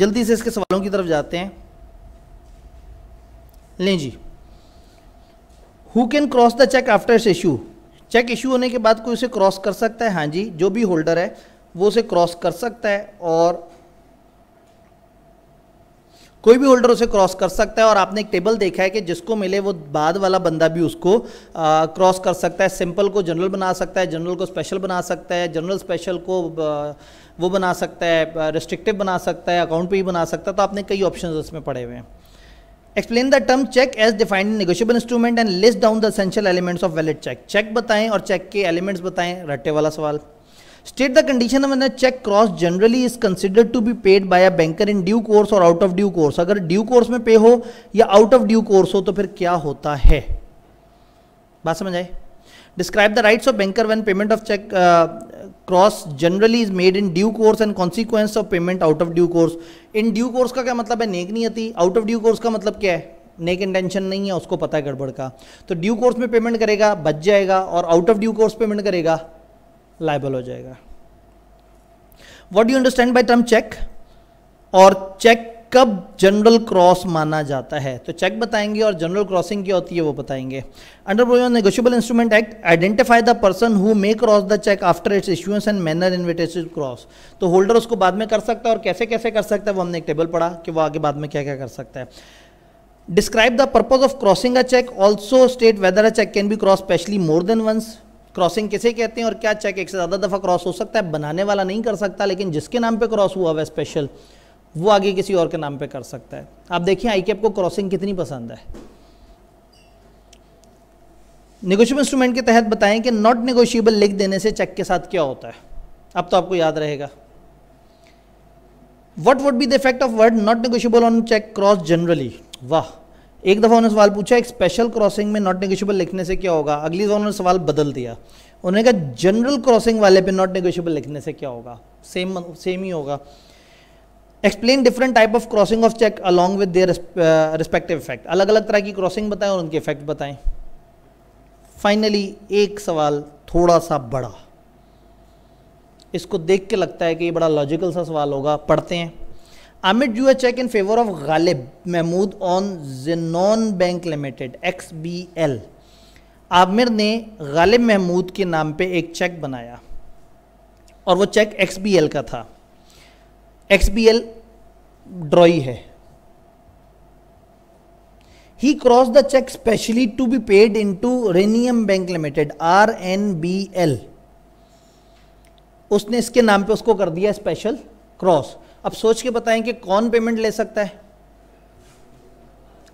जल्दी से इसके सवालों की तरफ जाते हैं लें जी who can cross the cheque after its issue cheque issue होने के बाद कोई उसे क्रॉस कर सकता है हाँ जी जो भी होल्डर है वो उसे क्रॉस कर सकता है और कोई भी होल्डर उसे क्रॉस कर सकता है और आपने एक टेबल देखा है कि जिसको मिले वो बाद वाला बंदा भी उसको क्रॉस कर सकता है सिंपल को जनरल बना सकता है जनरल को स्पेशल बना सकता है जनरल स्पेशल को वो बना सकता है रिस्ट्रिक्टिव बना सकता है अकाउंट पे ही बना सकता है तो आपने कई ऑप्शन उसमें पड़े हुए हैं explain the term cheque as defined negotiable instrument and list down the essential elements of valid cheque cheque बताएं और चेक के एलिमेंट्स बताएं रट्टे वाला सवाल स्टेट द कंडीशन मैंने cheque cross generally is considered to be paid by a banker in due course और out of due course अगर ड्यू कोर्स में पे हो या आउट ऑफ ड्यू कोर्स हो तो फिर क्या होता है बात समझ आए describe the rights of banker when payment of cheque cross generally is made in due course and consequence of payment out of due course in due course का क्या मतलब है नेक नहीं आती आउट ऑफ ड्यू कोर्स का मतलब क्या है नेक इंटेंशन नहीं है उसको पता है गड़बड़ का तो ड्यू कोर्स में पेमेंट करेगा बच जाएगा और out of due course payment करेगा लाइबल हो जाएगा what you understand by term cheque और चेक कब जनरल क्रॉस माना जाता है तो चेक बताएंगे और जनरल क्रॉसिंग क्या होती है वो बताएंगे under provision negotiable instrument act identify the person who may cross the cheque after its issuance and manner in cross तो होल्डर उसको बाद में कर सकता है और कैसे कैसे कर सकता है वो हमने एक टेबल पढ़ा कि वो आगे बाद में क्या क्या कर सकता है describe the purpose of crossing a cheque also state whether a cheque can be cross specially more than once crossing किसे कहते हैं और क्या चेक एक से ज़्यादा दफ़ा क्रॉस हो सकता है बनाने वाला नहीं कर सकता लेकिन जिसके नाम पे क्रॉस हुआ हुआ स्पेशल वो आगे किसी और के नाम पे कर सकता है आप देखिए आई कैप को क्रॉसिंग कितनी पसंद है निगोशियबल इंस्ट्रूमेंट के तहत बताएं कि नॉट निगोशियबल लिख देने से चेक के साथ क्या होता है अब तो आपको याद रहेगा what would be the effect of word not negotiable on cheque cross generally वाह एक दफ़ा उन्होंने सवाल पूछा एक स्पेशल क्रॉसिंग में नॉट नेगोशियबल लिखने से क्या होगा अगली दफ़ा उन्होंने सवाल बदल दिया उन्होंने कहा जनरल क्रॉसिंग वाले पे नॉट नेगोशियबल लिखने से क्या होगा सेम सेम ही होगा explain different type of crossing of cheque along with their respective effect अलग अलग तरह की क्रॉसिंग बताएं और उनके इफेक्ट बताएं फाइनली एक सवाल थोड़ा सा बड़ा इसको देख के लगता है कि ये बड़ा लॉजिकल सा सवाल होगा पढ़ते हैं Amit cheque in favour of Ghalib Mahmood on Mahmood bank limited X B L Aamir ने गालिब महमूद के नाम पे एक चेक बनाया और वो चेक एक्स बी एल का था एक्स बी एल ड्रॉई है he cross the cheque specially to be paid in to Rhenium bank limited R N B L उसने इसके नाम पे उसको कर दिया स्पेशल क्रॉस अब सोच के बताएं कि कौन पेमेंट ले सकता है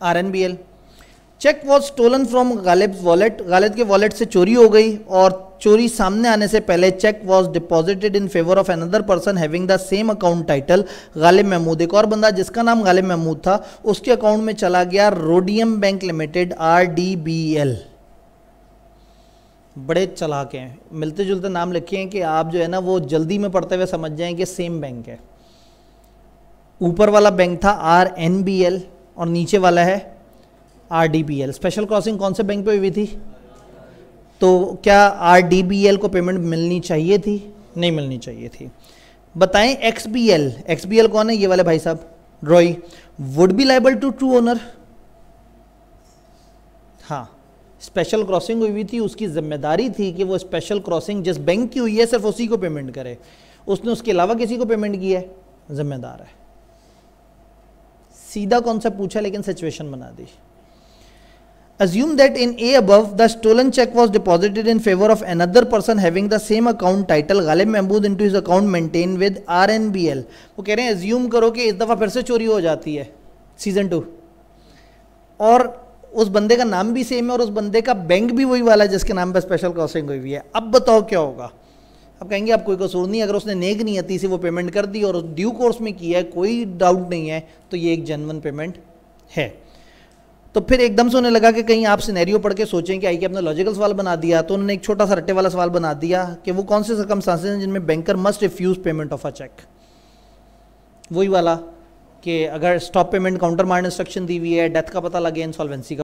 or cheque was stolen from Ghalib wallet Ghalib के वॉलेट से चोरी हो गई और चोरी सामने आने से पहले cheque was deposited in favour of another person having the same account title Ghalib Mahmood एक और बंदा जिसका नाम गालिब महमूद था उसके अकाउंट में चला गया Rhodium bank limited R D B L बड़े चलाक हैं मिलते जुलते नाम लिखे हैं कि आप जो है ना वो जल्दी में पढ़ते हुए समझ जाएं कि सेम बैंक है ऊपर वाला बैंक था आर एन बी एल और नीचे वाला है R D B L special crossing कौन से बैंक पे हुई थी तो क्या आर डी बी एल को पेमेंट मिलनी चाहिए थी नहीं मिलनी चाहिए थी बताएं X B L X B L कौन है ये वाले भाई साहब रॉय would be liable to true owner हाँ स्पेशल क्रॉसिंग हुई हुई थी उसकी जिम्मेदारी थी कि वो स्पेशल क्रॉसिंग जिस बैंक की हुई है सिर्फ उसी को पेमेंट करे उसने उसके अलावा किसी को पेमेंट किया है जिम्मेदार है सीधा कॉन्सेप्ट पूछा लेकिन सिचुएशन बना दी assume that in A above the stolen cheque was deposited in favour of another person having the same account title Ghalib Mahmood into his account maintain with R N B L वो कह रहे हैं assume करो कि इस दफा फिर से चोरी हो जाती है सीजन टू और उस बंदे का नाम भी सेम है और उस बंदे का बैंक भी वही वाला है जिसके नाम पर स्पेशल क्रॉसिंग हुई हुई है अब बताओ क्या होगा अब कहेंगे आप कोई कसूर नहीं अगर उसने नेक नियति से वो पेमेंट कर दी और ड्यू कोर्स में किया है कोई डाउट नहीं है तो ये एक जेनवन पेमेंट है तो फिर एकदम से उन्हें लगा कि कहीं आप सिनेरियो पढ़ के सोचें कि आई के अपना लॉजिकल सवाल बना दिया तो उन्होंने एक छोटा सा रट्टे वाला सवाल बना दिया कि वो कौन से सकम हैं जिनमें banker must refuse payment of a cheque वही वाला कि अगर stop payment countermand instruction दी हुई है डेथ का पता लगे इंसॉल्वेंसी का